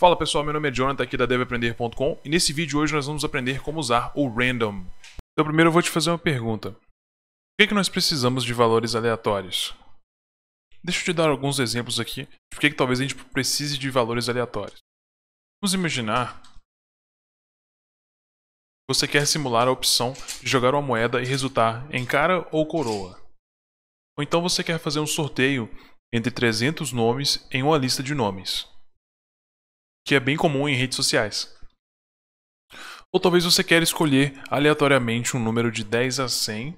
Fala pessoal, meu nome é Jonathan aqui da deveaprender.com e nesse vídeo hoje nós vamos aprender como usar o random. Então primeiro eu vou te fazer uma pergunta. Por que, é que nós precisamos de valores aleatórios? Deixa eu te dar alguns exemplos aqui de por que, é que talvez a gente precise de valores aleatórios. Vamos imaginar você quer simular a opção de jogar uma moeda e resultar em cara ou coroa. Ou então você quer fazer um sorteio entre 300 nomes em uma lista de nomes que é bem comum em redes sociais. Ou talvez você queira escolher aleatoriamente um número de 10 a 100.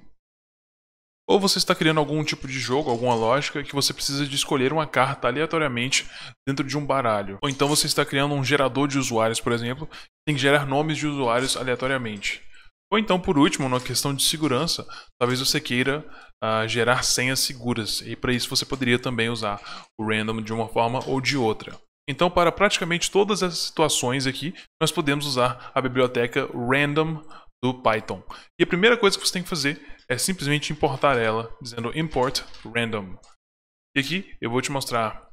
Ou você está criando algum tipo de jogo, alguma lógica que você precisa de escolher uma carta aleatoriamente dentro de um baralho. Ou então você está criando um gerador de usuários, por exemplo, que tem que gerar nomes de usuários aleatoriamente. Ou então, por último, na questão de segurança, talvez você queira uh, gerar senhas seguras, e para isso você poderia também usar o random de uma forma ou de outra. Então, para praticamente todas as situações aqui, nós podemos usar a biblioteca random do Python. E a primeira coisa que você tem que fazer é simplesmente importar ela, dizendo import random. E aqui eu vou te mostrar,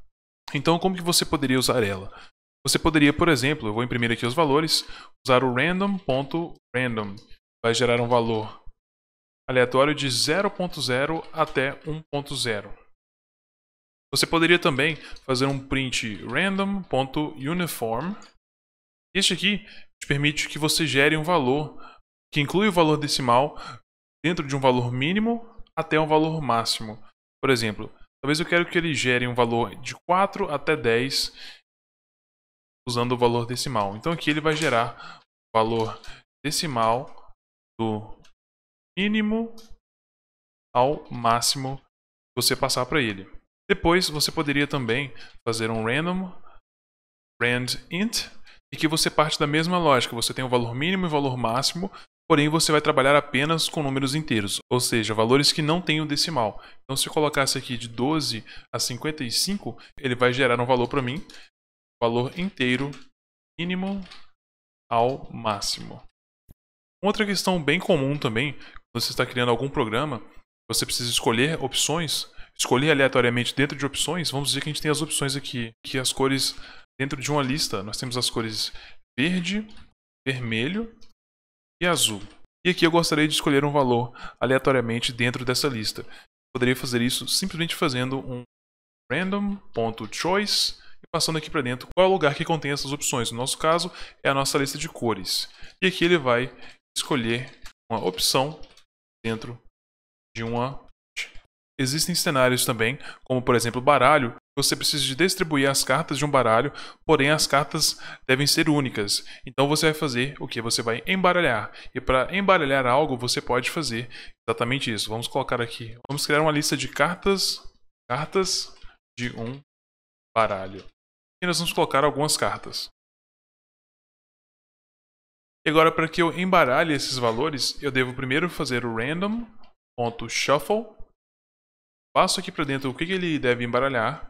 então, como que você poderia usar ela. Você poderia, por exemplo, eu vou imprimir aqui os valores, usar o random.random. Vai gerar um valor aleatório de 0.0 até 1.0. Você poderia também fazer um print random.uniform. Este aqui te permite que você gere um valor que inclui o valor decimal dentro de um valor mínimo até um valor máximo. Por exemplo, talvez eu quero que ele gere um valor de 4 até 10 usando o valor decimal. Então aqui ele vai gerar o valor decimal do mínimo ao máximo que você passar para ele. Depois você poderia também fazer um random rand int e que você parte da mesma lógica, você tem o um valor mínimo e o valor máximo, porém você vai trabalhar apenas com números inteiros, ou seja, valores que não tenham decimal. Então se eu colocasse aqui de 12 a 55, ele vai gerar um valor para mim, valor inteiro mínimo ao máximo. Outra questão bem comum também, quando você está criando algum programa, você precisa escolher opções, escolher aleatoriamente dentro de opções, vamos dizer que a gente tem as opções aqui, que as cores dentro de uma lista, nós temos as cores verde, vermelho e azul. E aqui eu gostaria de escolher um valor aleatoriamente dentro dessa lista. poderia fazer isso simplesmente fazendo um random.choice e passando aqui para dentro qual é o lugar que contém essas opções. No nosso caso, é a nossa lista de cores. E aqui ele vai escolher uma opção dentro de uma Existem cenários também, como por exemplo baralho, você precisa de distribuir as cartas de um baralho, porém as cartas devem ser únicas. Então você vai fazer o que? Você vai embaralhar. E para embaralhar algo, você pode fazer exatamente isso. Vamos colocar aqui. Vamos criar uma lista de cartas, cartas de um baralho. E nós vamos colocar algumas cartas. E agora para que eu embaralhe esses valores, eu devo primeiro fazer o random.shuffle passo aqui para dentro o que, que ele deve embaralhar.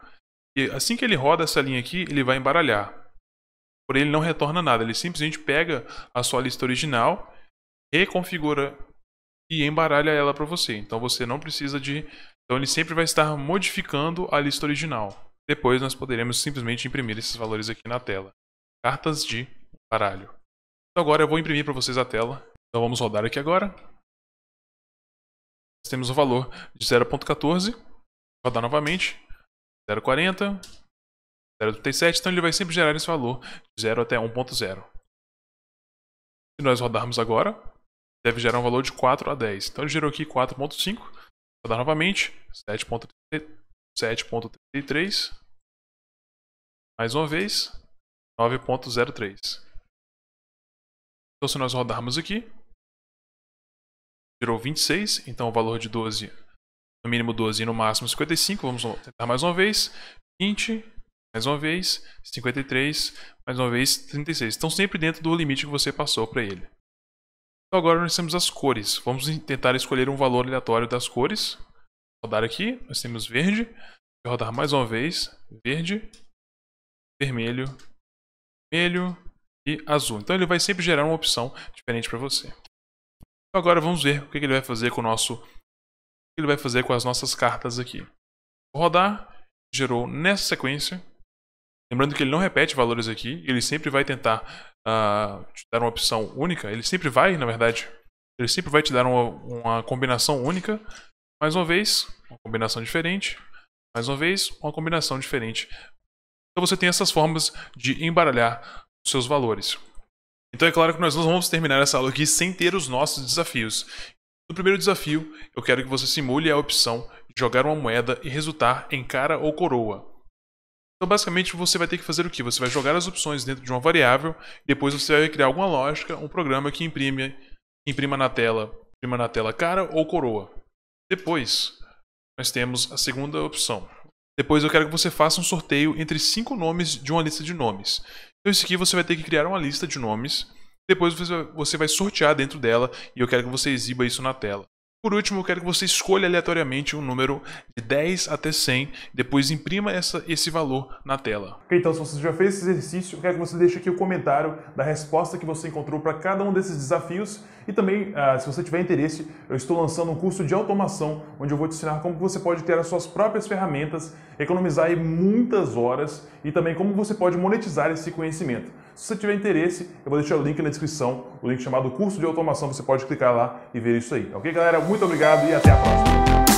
E assim que ele roda essa linha aqui, ele vai embaralhar. Porém, ele não retorna nada. Ele simplesmente pega a sua lista original, reconfigura e embaralha ela para você. Então você não precisa de... Então ele sempre vai estar modificando a lista original. Depois nós poderemos simplesmente imprimir esses valores aqui na tela. Cartas de baralho. Então agora eu vou imprimir para vocês a tela. Então vamos rodar aqui agora temos o valor de 0.14. Vou novamente. 0.40, 0.37. Então ele vai sempre gerar esse valor de 0 até 1.0. Se nós rodarmos agora, deve gerar um valor de 4 a 10. Então ele gerou aqui 4.5. rodar novamente. 7.33. Mais uma vez. 9.03. Então se nós rodarmos aqui, tirou 26, então o valor de 12, no mínimo 12 e no máximo 55. Vamos tentar mais uma vez. 20, mais uma vez, 53, mais uma vez, 36. Estão sempre dentro do limite que você passou para ele. Então agora nós temos as cores. Vamos tentar escolher um valor aleatório das cores. rodar aqui, nós temos verde. Vou rodar mais uma vez, verde, vermelho, vermelho e azul. Então ele vai sempre gerar uma opção diferente para você. Agora vamos ver o que ele vai fazer com o nosso. O que ele vai fazer com as nossas cartas aqui. Vou rodar, gerou nessa sequência. Lembrando que ele não repete valores aqui, ele sempre vai tentar uh, te dar uma opção única. Ele sempre vai, na verdade, ele sempre vai te dar uma, uma combinação única. Mais uma vez, uma combinação diferente. Mais uma vez, uma combinação diferente. Então você tem essas formas de embaralhar os seus valores. Então é claro que nós não vamos terminar essa aula aqui sem ter os nossos desafios. No primeiro desafio, eu quero que você simule a opção de jogar uma moeda e resultar em cara ou coroa. Então basicamente você vai ter que fazer o que? Você vai jogar as opções dentro de uma variável, depois você vai criar alguma lógica, um programa que imprime, imprima na tela, imprima na tela cara ou coroa. Depois, nós temos a segunda opção. Depois eu quero que você faça um sorteio entre cinco nomes de uma lista de nomes. Então isso aqui você vai ter que criar uma lista de nomes, depois você vai sortear dentro dela e eu quero que você exiba isso na tela. Por último, eu quero que você escolha aleatoriamente um número de 10 até 100, depois imprima essa, esse valor na tela. então, se você já fez esse exercício, eu quero que você deixe aqui o comentário da resposta que você encontrou para cada um desses desafios e também, ah, se você tiver interesse, eu estou lançando um curso de automação, onde eu vou te ensinar como você pode ter as suas próprias ferramentas, economizar muitas horas e também como você pode monetizar esse conhecimento. Se você tiver interesse, eu vou deixar o link na descrição, o link chamado curso de automação, você pode clicar lá e ver isso aí. Ok, galera? Muito obrigado e até a próxima.